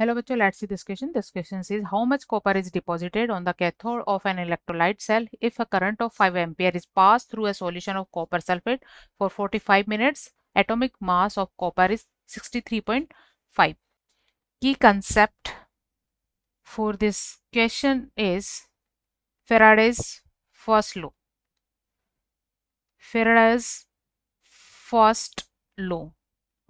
Hello bachcho, let's see this question. This question says how much copper is deposited on the cathode of an electrolyte cell if a current of 5 ampere is passed through a solution of copper sulfate for 45 minutes. Atomic mass of copper is 63.5. Key concept for this question is Faraday's first law. Faraday's first law.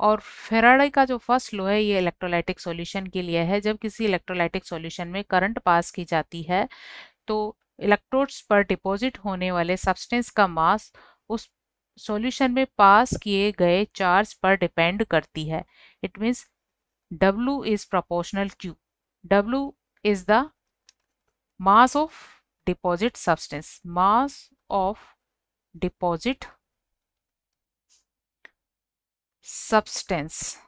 और Faraday का जो first लो है ये electrolytic solution के लिए है जब किसी इलेक्ट्रोलाइटिक सॉल्यूशन में करंट पास की जाती है तो इलेक्ट्रोड्स पर डिपॉजिट होने वाले सब्सटेंस का मास उस सॉल्यूशन में पास किए गए चार्ज पर डिपेंड करती है it means W is proportional Q. W is the mass of deposit substance mass of deposit substance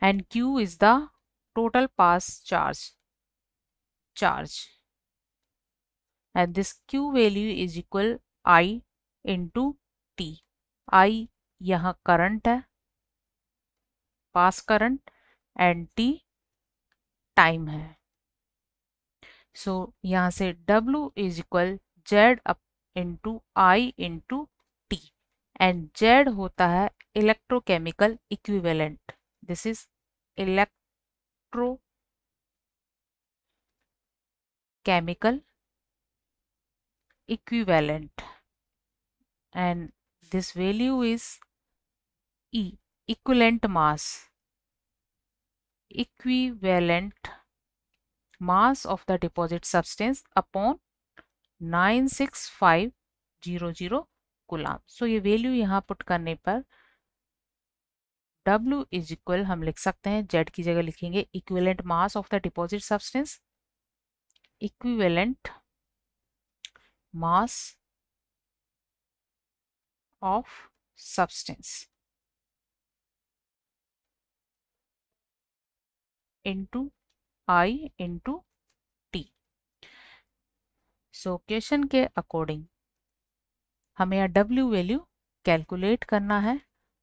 and q is the total pass charge charge and this q value is equal i into t i यहाँ current है pass current and T time है so so, यहाँ से W is equal Z up into I into T and Z होता है electrochemical equivalent this is electrochemical equivalent and this value is E equivalent mass equivalent mass of the deposit substance upon nine six five zero zero coulomb so ये वैल्यू यहाँ put करने पर W is equal हम लिख सकते हैं Z की जगह लिखेंगे equivalent mass of the deposit substance equivalent mass of substance into I into T so question के अकॉर्डिंग हमें यहाँ W वैल्यू कैलकुलेट करना है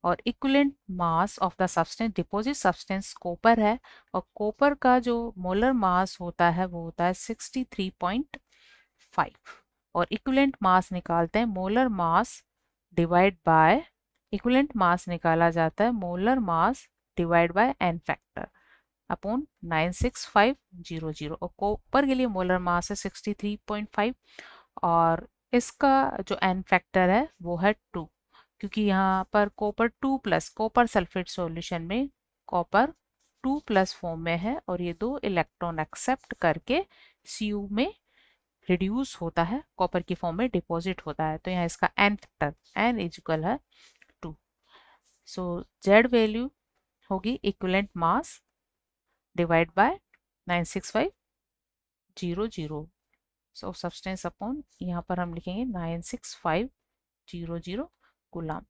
और equivalent mass of the substance deposit substance copper है और कोपर का जो मोलर मास होता है वो होता है 63.5 और इक्वलेंट मास निकालते हैं molar mass divide by equivalent mass निकाला जाता है molar mass divide by N factor upon nine six five zero zero और कोपर के लिए मोलर मास है सिक्सटी थ्री पॉइंट फाइव और इसका जो एन फैक्टर है वो है टू क्योंकि यहाँ पर copper two plus copper sulphate solution में कॉपर टू प्लस फॉर्म में है और ये दो इलेक्ट्रॉन एक्सेप्ट करके सी में रिड्यूस होता है कॉपर की फॉर्म में डिपॉजिट होता है तो यहाँ इसका एन फैक्टर एन इजिकल है टू सो जेड वैल्यू होगी equivalent mass divide by nine six five zero zero so substance upon यहाँ पर हम लिखेंगे nine six five zero zero coulomb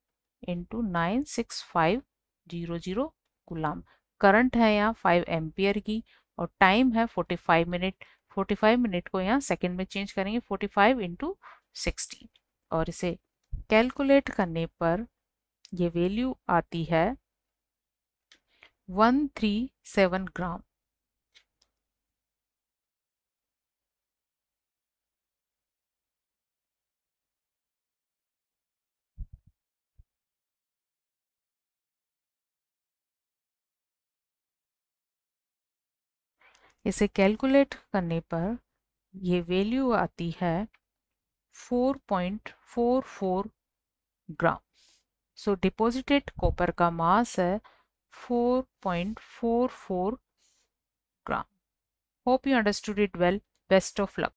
into nine six five zero zero coulomb current है यहाँ five ampere की और time है forty five minute forty five minute को यहाँ सेकेंड में चेंज करेंगे फोर्टी फाइव इंटू सिक्सटी और इसे कैलकुलेट करने पर ये वैल्यू आती है वन थ्री सेवन ग्राम इसे कैलकुलेट करने पर ये वैल्यू आती है 4.44 ग्राम सो डिपॉजिटेड कॉपर का मास है 4.44 gram hope you understood it well best of luck